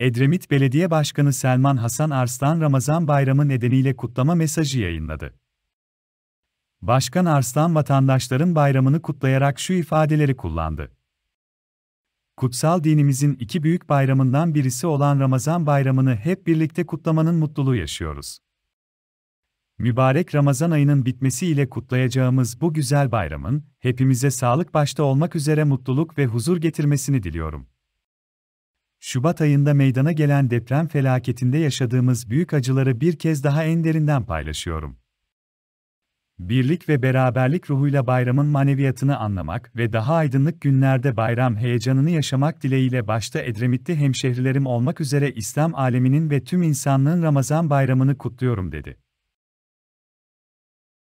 Edremit Belediye Başkanı Selman Hasan Arslan Ramazan Bayramı nedeniyle kutlama mesajı yayınladı. Başkan Arslan vatandaşların bayramını kutlayarak şu ifadeleri kullandı. Kutsal dinimizin iki büyük bayramından birisi olan Ramazan Bayramı'nı hep birlikte kutlamanın mutluluğu yaşıyoruz. Mübarek Ramazan ayının bitmesiyle kutlayacağımız bu güzel bayramın hepimize sağlık başta olmak üzere mutluluk ve huzur getirmesini diliyorum. Şubat ayında meydana gelen deprem felaketinde yaşadığımız büyük acıları bir kez daha en derinden paylaşıyorum. Birlik ve beraberlik ruhuyla bayramın maneviyatını anlamak ve daha aydınlık günlerde bayram heyecanını yaşamak dileğiyle başta Edremitli hemşehrilerim olmak üzere İslam aleminin ve tüm insanlığın Ramazan bayramını kutluyorum dedi.